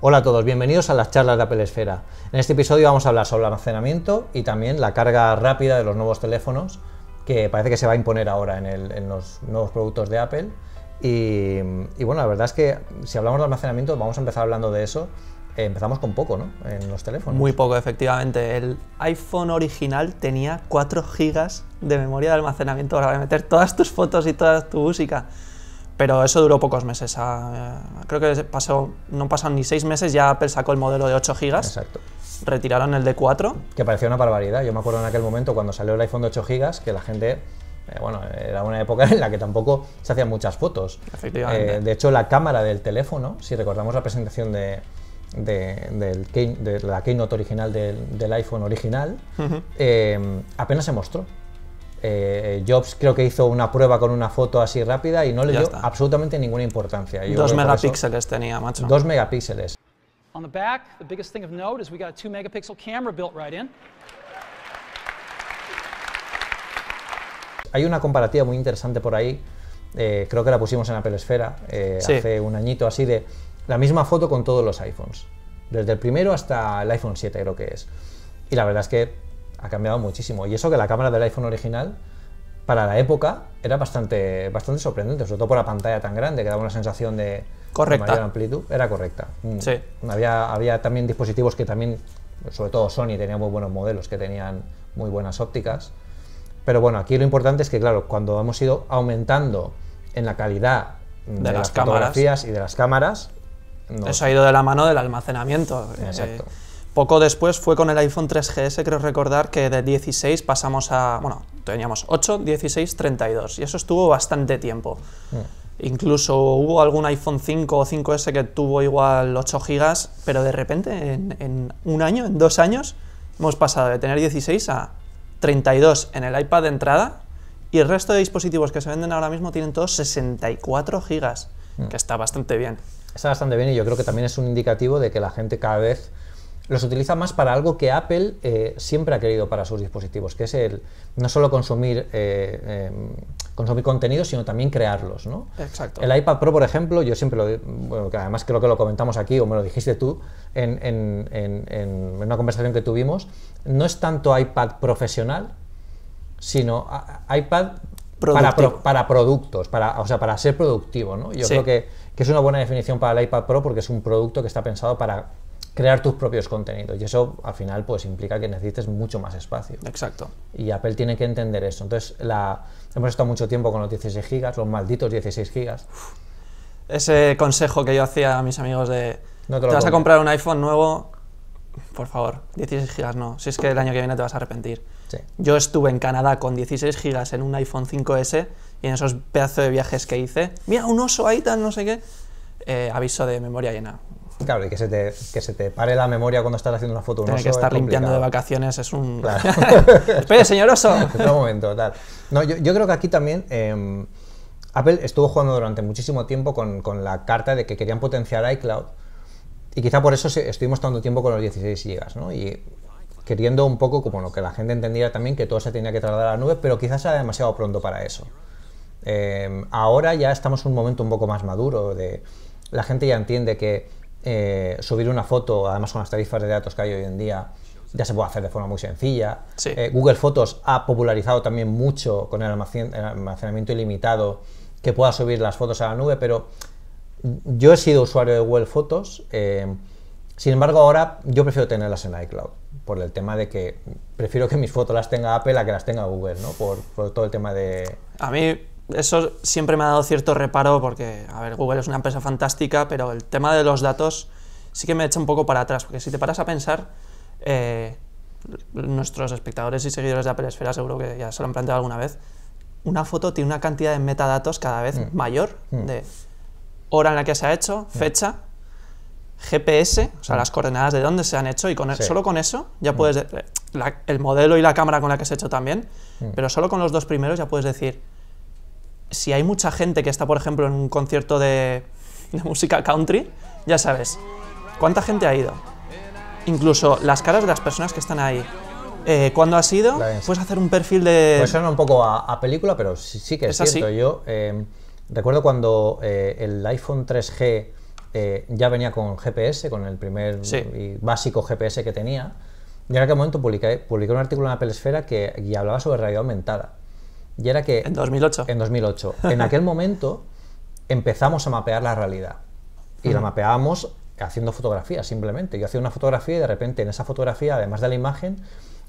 Hola a todos, bienvenidos a las charlas de Apple Esfera. En este episodio vamos a hablar sobre almacenamiento y también la carga rápida de los nuevos teléfonos que parece que se va a imponer ahora en, los nuevos productos de Apple. Y, bueno, la verdad es que si hablamos de almacenamiento vamos a empezar hablando de eso. Eh, empezamos con poco, ¿no? En los teléfonos. Muy poco, efectivamente. El iPhone original tenía 4 GB de memoria de almacenamiento para meter todas tus fotos y toda tu música. Pero eso duró pocos meses. Ah, eh, creo que pasó, no pasan ni seis meses, ya Apple sacó el modelo de 8 GB. Retiraron el de 4. Que parecía una barbaridad. Yo me acuerdo en aquel momento cuando salió el iPhone de 8 GB que la gente eh, bueno, era una época en la que tampoco se hacían muchas fotos. Efectivamente. Eh, de hecho, la cámara del teléfono, si recordamos la presentación de, del la keynote original del, iPhone original, apenas se mostró. Eh, eh, Jobs creo que hizo una prueba con una foto así rápida y no le dio absolutamente ninguna importancia. dos megapíxeles tenía, macho. Dos megapíxeles. Hay una comparativa muy interesante por ahí, eh, creo que la pusimos en Apple Esfera hace un añito así, de la misma foto con todos los iPhones, desde el primero hasta el iPhone 7 creo que es. Y la verdad es que ha cambiado muchísimo. Y eso que la cámara del iPhone original, para la época, era bastante, bastante sorprendente, sobre todo por la pantalla tan grande, que daba una sensación de, mayor amplitud. Era correcta. Mm. Sí. Había, había también dispositivos que también, sobre todo Sony, tenía muy buenos modelos, que tenían muy buenas ópticas. Pero bueno, aquí lo importante es que, claro, cuando hemos ido aumentando en la calidad de, las, fotografías y de las cámaras, no. eso ha ido de la mano del almacenamiento. Eh, Exacto. Poco después fue con el iPhone 3GS, creo recordar, que de 16 pasamos a, bueno, teníamos 8, 16, 32, y eso estuvo bastante tiempo. Mm. Incluso hubo algún iPhone 5 o 5S que tuvo igual 8 GB, pero de repente en, un año, en dos años, hemos pasado de tener 16 a 32 en el iPad de entrada, y el resto de dispositivos que se venden ahora mismo tienen todos 64 GB, mm. que está bastante bien. Está bastante bien y yo creo que también es un indicativo de que la gente cada vez los utiliza más para algo que Apple eh, siempre ha querido para sus dispositivos, que es el no solo consumir, eh, em, consumir contenidos, sino también crearlos. Exacto. El iPad Pro, por ejemplo, yo siempre lo bueno, que además creo que lo comentamos aquí, o me lo dijiste tú, en, una conversación que tuvimos, no es tanto iPad profesional, sino iPad para, productos, para, o sea, para ser productivo. ¿no? Yo creo que, que, es una buena definición para el iPad Pro porque es un producto que está pensado para crear tus propios contenidos. Y eso al final pues implica que necesites mucho más espacio. Exacto. Y Apple tiene que entender eso. Entonces, la, hemos estado mucho tiempo con los 16 gigas, los malditos 16 gigas. Ese consejo que yo hacía a mis amigos de... te, vas a comprar un iPhone nuevo, por favor, 16 gigas no. Si es que el año que viene te vas a arrepentir. Yo estuve en Canadá con 16 gigas en un iPhone 5S y en esos pedazos de viajes que hice, mira, un oso ahí tan no sé qué, eh, aviso de memoria llena Claro, y que se, te, que se te pare la memoria cuando estás haciendo una foto. Un que estar limpiando de vacaciones es un... Claro. señor oso. un momento, tal. No, yo, creo que aquí también... Em, Apple estuvo jugando durante muchísimo tiempo con, la carta de que querían potenciar iCloud y quizá por eso estuvimos tanto tiempo con los 16 GB, ¿no? Y queriendo un poco como lo que la gente entendiera también que todo se tenía que trasladar a la nube, pero quizás era demasiado pronto para eso. Em, ahora ya estamos en un momento un poco más maduro de la gente ya entiende que eh, subir una foto, además con las tarifas de datos que hay hoy en día, ya se puede hacer de forma muy sencilla. Eh, Google Fotos ha popularizado también mucho con el, almacenamiento ilimitado que pueda subir las fotos a la nube, pero yo he sido usuario de Google Fotos, eh, sin embargo ahora yo prefiero tenerlas en iCloud, por el tema de que prefiero que mis fotos las tenga Apple a que las tenga Google, ¿no? Por, por todo el tema de... A mí eso siempre me ha dado cierto reparo porque, a ver, Google es una empresa fantástica, pero el tema de los datos sí que me echa un poco para atrás, porque si te paras a pensar, eh, nuestros espectadores y seguidores de Apple Esfera seguro que ya se lo han planteado alguna vez, una foto tiene una cantidad de metadatos cada vez mm. mayor, mm. de hora en la que se ha hecho, mm. fecha, GPS, o sea, las coordenadas de dónde se han hecho, y con solo con eso ya puedes, eh, el modelo y la cámara con la que se ha hecho también, pero solo con los dos primeros ya puedes decir, si hay mucha gente que está, por ejemplo, en un concierto de, música country, ya sabes, ¿cuánta gente ha ido? Incluso las caras de las personas que están ahí. Eh, ¿Cuándo ha sido? Puedes hacer un perfil de... Pues suena un poco a, película, pero sí, que es, cierto. Yo eh, recuerdo cuando eh, el iPhone 3G ya venía con GPS, con el primer básico GPS que tenía. Y en aquel momento publiqué, un artículo en la Pelesfera que hablaba sobre realidad aumentada. Y era que... En 2008. En 2008. en aquel momento empezamos a mapear la realidad. Y la mapeábamos haciendo fotografías simplemente. Yo hacía una fotografía y de repente en esa fotografía, además de la imagen,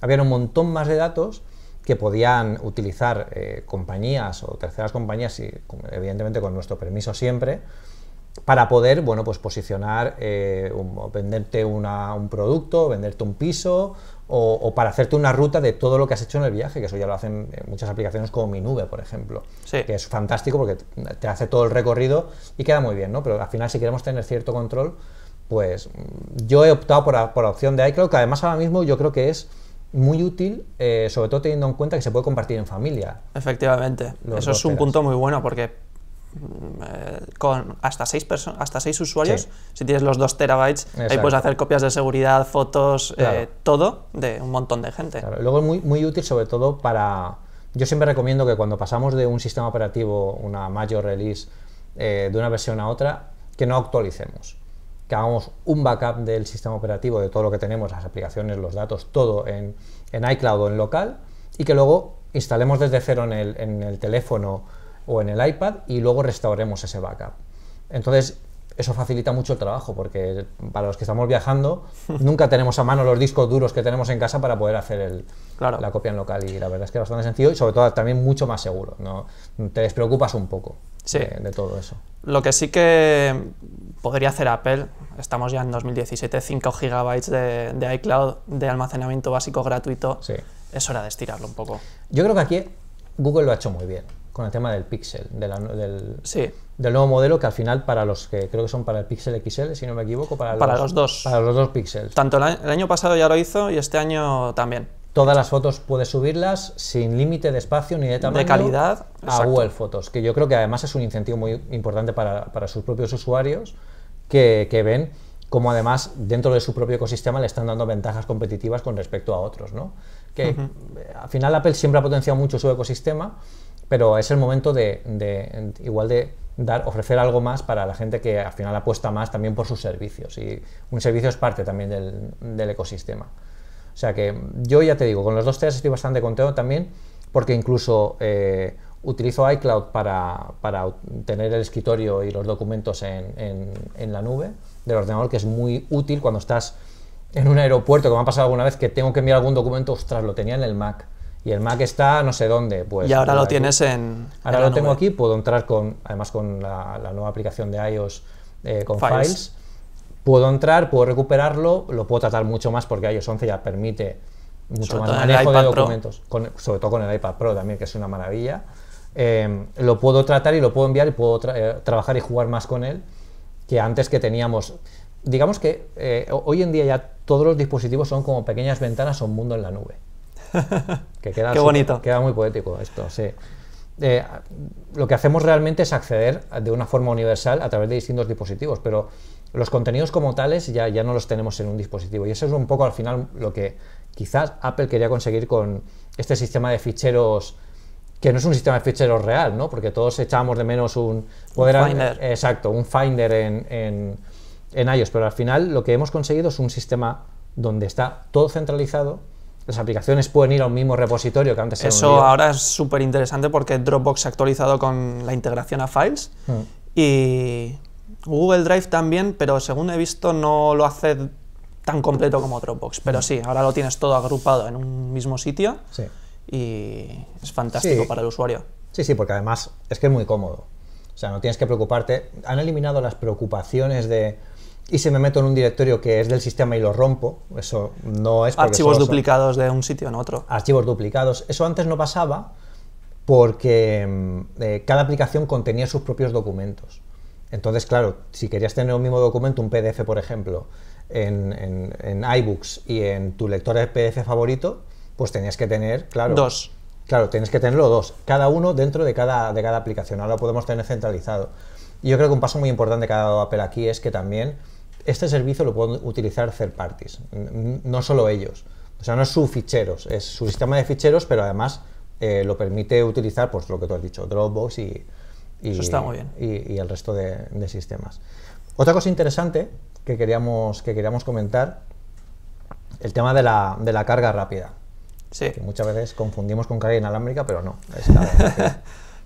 había un montón más de datos que podían utilizar eh, compañías o terceras compañías, y, evidentemente con nuestro permiso siempre, para poder, bueno, pues posicionar, eh, venderte un producto, venderte un piso o, para hacerte una ruta de todo lo que has hecho en el viaje, que eso ya lo hacen muchas aplicaciones como Mi Nube, por ejemplo, sí. que es fantástico porque te hace todo el recorrido y queda muy bien, ¿no? Pero al final si queremos tener cierto control, pues mm, yo he optado por, la opción de iCloud, que además ahora mismo yo creo que es muy útil, eh, sobre todo teniendo en cuenta que se puede compartir en familia. Efectivamente, eso es un punto muy bueno porque eh, con hasta seis personas hasta seis usuarios si tienes los dos terabytes ahí puedes hacer copias de seguridad fotos eh, todo de un montón de gente luego es muy, muy útil sobre todo para yo siempre recomiendo que cuando pasamos de un sistema operativo una mayor release eh, de una versión a otra que no actualicemos que hagamos un backup del sistema operativo de todo lo que tenemos las aplicaciones los datos todo en, iCloud o en local y que luego instalemos desde cero en el, en el teléfono o en el iPad y luego restauremos ese backup. Entonces, eso facilita mucho el trabajo, porque para los que estamos viajando, nunca tenemos a mano los discos duros que tenemos en casa para poder hacer la copia en local. Y la verdad es que es bastante sencillo y sobre todo también mucho más seguro. Te despreocupas un poco de, todo eso. Lo que sí que podría hacer Apple, estamos ya en 2017, 5 GB de, iCloud de almacenamiento básico gratuito. Es hora de estirarlo un poco. Yo creo que aquí Google lo ha hecho muy bien con el tema del Pixel, del, del, nuevo modelo que al final para los que creo que son para el Pixel XL, si no me equivoco, para, los, dos. Para los dos Pixels. Tanto el año, pasado ya lo hizo y este año también. Todas las fotos puedes subirlas sin límite de espacio ni de tamaño. De calidad. A Google Fotos, que yo creo que además es un incentivo muy importante para, sus propios usuarios que, ven como además dentro de su propio ecosistema le están dando ventajas competitivas con respecto a otros, ¿no? Que al final Apple siempre ha potenciado mucho su ecosistema pero es el momento de, igual de dar, ofrecer algo más para la gente que al final apuesta más también por sus servicios. Y un servicio es parte también del, ecosistema. O sea que yo ya te digo, con los dos tres estoy bastante contento también, porque incluso eh, utilizo iCloud para, tener el escritorio y los documentos en, la nube del ordenador, que es muy útil cuando estás en un aeropuerto, que me ha pasado alguna vez, que tengo que enviar algún documento, ostras, lo tenía en el Mac y el Mac está no sé dónde. Pues, y ahora lo tienes en. Ahora lo tengo aquí, puedo entrar con, además con la, nueva aplicación de iOS eh, con files. Puedo entrar, puedo recuperarlo, lo puedo tratar mucho más porque iOS 11 ya permite mucho más manejo de documentos, sobre todo con el iPad Pro también, que es una maravilla. Em, lo puedo tratar y lo puedo enviar y puedo eh, trabajar y jugar más con él que antes que teníamos. Digamos que eh, hoy en día ya todos los dispositivos son como pequeñas ventanas o un mundo en la nube. que queda muy poético esto, eh, lo que hacemos realmente es acceder de una forma universal a través de distintos dispositivos, pero los contenidos como tales ya, ya no los tenemos en un dispositivo. Y eso es un poco al final lo que quizás Apple quería conseguir con este sistema de ficheros que no es un sistema de ficheros real, ¿no? Porque todos echábamos de menos un poder finder. exacto, un finder en, en, en iOS, pero al final lo que hemos conseguido es un sistema donde está todo centralizado, las aplicaciones pueden ir a un mismo repositorio que antes Eso ahora es súper interesante porque Dropbox se ha actualizado con la integración a Files hmm. y Google Drive también, pero según he visto no lo hace tan completo como Dropbox. Pero hmm. sí, ahora lo tienes todo agrupado en un mismo sitio y es fantástico para el usuario. Sí, sí, porque además es que es muy cómodo. O sea, no tienes que preocuparte. Han eliminado las preocupaciones de y si me meto en un directorio que es del sistema y lo rompo, eso no es... Archivos duplicados de un sitio en otro. Archivos duplicados. Eso antes no pasaba porque mm, eh, cada aplicación contenía sus propios documentos. Entonces, claro, si querías tener un mismo documento, un PDF, por ejemplo, en, iBooks y en tu lector de PDF favorito, pues tenías que tener, claro... Dos. Claro, tienes que tenerlo dos, cada uno dentro de cada, de cada aplicación. Ahora lo podemos tener centralizado. Yo creo que un paso muy importante que ha dado Apple aquí es que también este servicio lo pueden utilizar third parties, no solo ellos. O sea, no es su ficheros, es su sistema de ficheros, pero además eh, lo permite utilizar, pues lo que tú has dicho, Dropbox y, y, el resto de, sistemas. Otra cosa interesante que queríamos, que queríamos comentar, el tema de la, carga rápida. Sí. Que muchas veces confundimos con carga inalámbrica, pero no.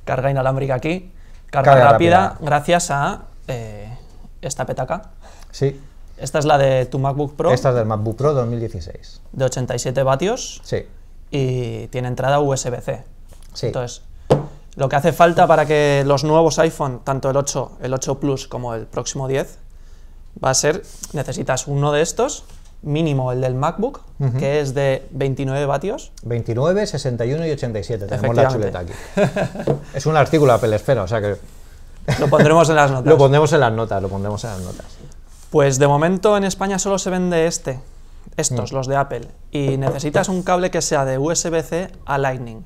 carga inalámbrica aquí Carga, rápida, gracias a eh, esta petaca. Sí. Esta es la de tu MacBook Pro. Esta es del MacBook Pro 2016. De 87 vatios. Sí. Y tiene entrada USB-C. Sí. Entonces, lo que hace falta para que los nuevos iPhone, tanto el 8, el 8 Plus como el próximo 10, va a ser, necesitas uno de estos mínimo el del MacBook, que es de 29 vatios. 29, 61 y 87. Tenemos la chuleta aquí. es un artículo Apple Esfera, o sea que. Lo pondremos en las notas. lo pondremos en las notas, lo pondremos en las notas. Pues de momento en España solo se vende este, estos, mm. los de Apple. Y necesitas un cable que sea de USB-C a Lightning.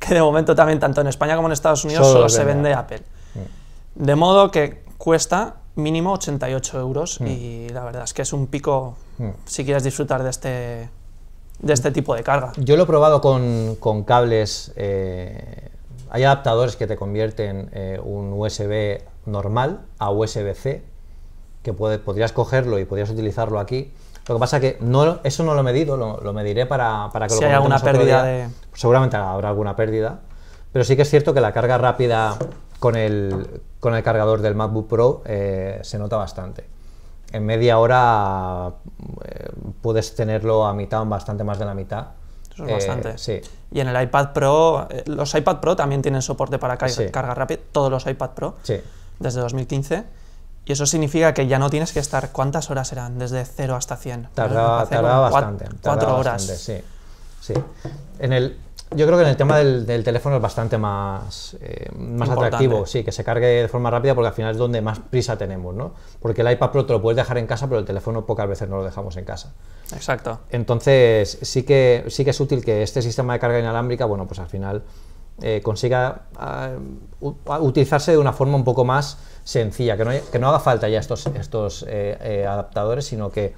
Que de momento también, tanto en España como en Estados Unidos, solo se vende Apple. Mm. De modo que cuesta mínimo 88 euros mm. y la verdad es que es un pico mm. si quieres disfrutar de este, de este tipo de carga. Yo lo he probado con, cables, eh, hay adaptadores que te convierten eh, un USB normal a USB-C, que puede, podrías cogerlo y podrías utilizarlo aquí. Lo que pasa que no, eso no lo he medido, lo, mediré para, para que lo Si hay alguna pérdida Seguramente habrá alguna pérdida, pero sí que es cierto que la carga rápida con el, con el cargador del MacBook Pro eh, se nota bastante. En media hora eh, puedes tenerlo a mitad, bastante más de la mitad. Eso es bastante. Eh, sí. Y en el iPad Pro, los iPad Pro también tienen soporte para carga, rápida, todos los iPad Pro, desde 2015. Y eso significa que ya no tienes que estar, ¿cuántas horas eran? Desde 0 hasta 100. Tardaba, bastante. Cuatro horas. sí, sí. En el, yo creo que en el tema del, teléfono es bastante más, eh, atractivo, sí, que se cargue de forma rápida porque al final es donde más prisa tenemos, ¿no? Porque el iPad Pro te lo puedes dejar en casa, pero el teléfono pocas veces no lo dejamos en casa. Exacto. Entonces, sí que, sí que es útil que este sistema de carga inalámbrica, bueno, pues al final eh, consiga ah, utilizarse de una forma un poco más sencilla, que no, que no haga falta ya estos, estos eh, adaptadores, sino que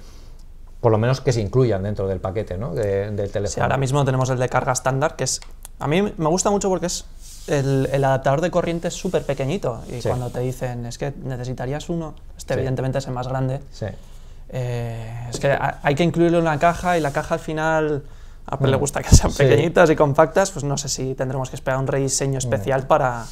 por lo menos que se incluyan dentro del paquete ¿no? del teléfono. ahora mismo tenemos el de carga estándar, que es. A mí me gusta mucho porque es. El, adaptador de corriente es súper pequeñito. Y cuando te dicen es que necesitarías uno, este evidentemente es el más grande. Sí. Eh, es que hay que incluirlo en la caja y la caja al final. A Apple le mm. gusta que sean pequeñitas y compactas, pues no sé si tendremos que esperar un rediseño mm. especial para,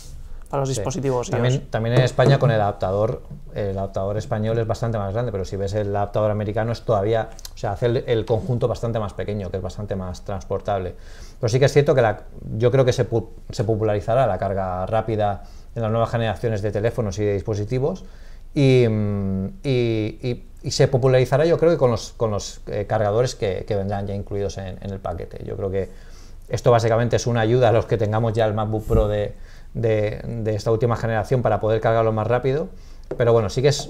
para los dispositivos también, También en España con el adaptador, el adaptador español es bastante más grande, pero si ves el adaptador americano es todavía, o sea, hace el, conjunto bastante más pequeño, que es bastante más transportable. Pero sí que es cierto que la, yo creo que se, popularizará la carga rápida en las nuevas generaciones de teléfonos y de dispositivos. Y, mm, se popularizará yo creo que con los, con los eh, cargadores que, vendrán ya incluidos en, en, el paquete. Yo creo que esto básicamente es una ayuda a los que tengamos ya el MacBook Pro de, de, esta última generación para poder cargarlo más rápido. Pero bueno, sí que es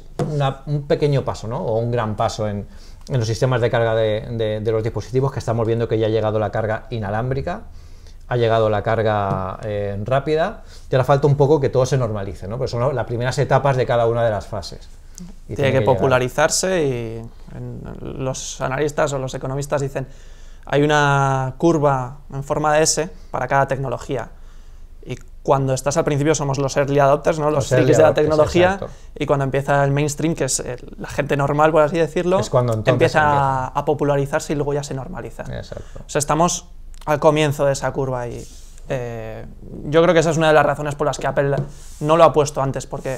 un pequeño paso, ¿no? O un gran paso en, los sistemas de carga de, los dispositivos, que estamos viendo que ya ha llegado la carga inalámbrica, ha llegado la carga eh, rápida, y ahora falta un poco que todo se normalice, ¿no? Pero son las primeras etapas de cada una de las fases. tiene, que, popularizarse y los analistas o los economistas dicen hay una curva en forma de S para cada tecnología y cuando estás al principio somos los early adopters, los, los frikis de la tecnología, y cuando empieza el mainstream, que es la gente normal, por así decirlo, empieza, A, popularizarse y luego ya se normaliza. O sea, estamos al comienzo de esa curva y eh, yo creo que esa es una de las razones por las que Apple no lo ha puesto antes, porque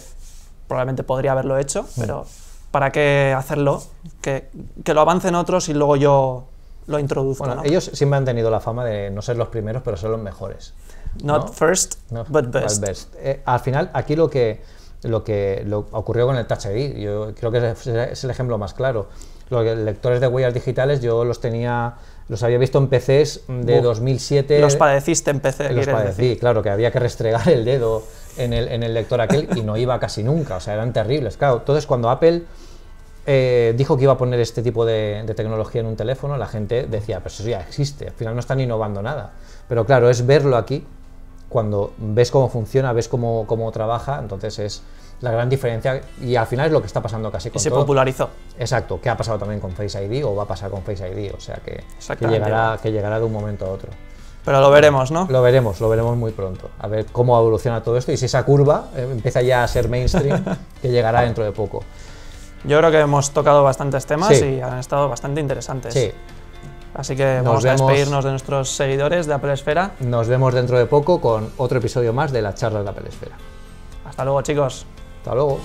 probablemente podría haberlo hecho, mm. pero ¿para qué hacerlo? Que, que lo avancen otros y luego yo lo introduzco. Bueno, ellos siempre han tenido la fama de no ser los primeros, pero ser los mejores. Not ¿no? first, but best. Eh, al final, aquí lo que, lo que lo ocurrió con el Touch ID, yo creo que es, el ejemplo más claro. Los lectores de huellas digitales yo los tenía los había visto en PCs de 2007. Los padeciste en PC. Los padecí, claro, que había que restregar el dedo en el, en el lector aquel y no iba casi nunca, o sea, eran terribles, claro. Entonces, cuando Apple eh, dijo que iba a poner este tipo de, de, tecnología en un teléfono, la gente decía, pero eso ya existe, al final no están innovando nada. Pero claro, es verlo aquí cuando ves cómo funciona, ves cómo, cómo trabaja, entonces es la gran diferencia y al final es lo que está pasando casi con y se popularizó. Exacto, que ha pasado también con Face ID o va a pasar con Face ID, o sea que, que, llegará, que llegará de un momento a otro. Pero lo veremos, ¿no? Lo veremos, lo veremos muy pronto. A ver cómo evoluciona todo esto y si esa curva eh, empieza ya a ser mainstream, que llegará dentro de poco. Yo creo que hemos tocado bastantes temas y han estado bastante interesantes. Sí, Así que vamos a despedirnos de nuestros seguidores de Apple Esfera. Nos vemos dentro de poco con otro episodio más de la charla de Apple Esfera. Hasta luego, chicos. Hasta luego.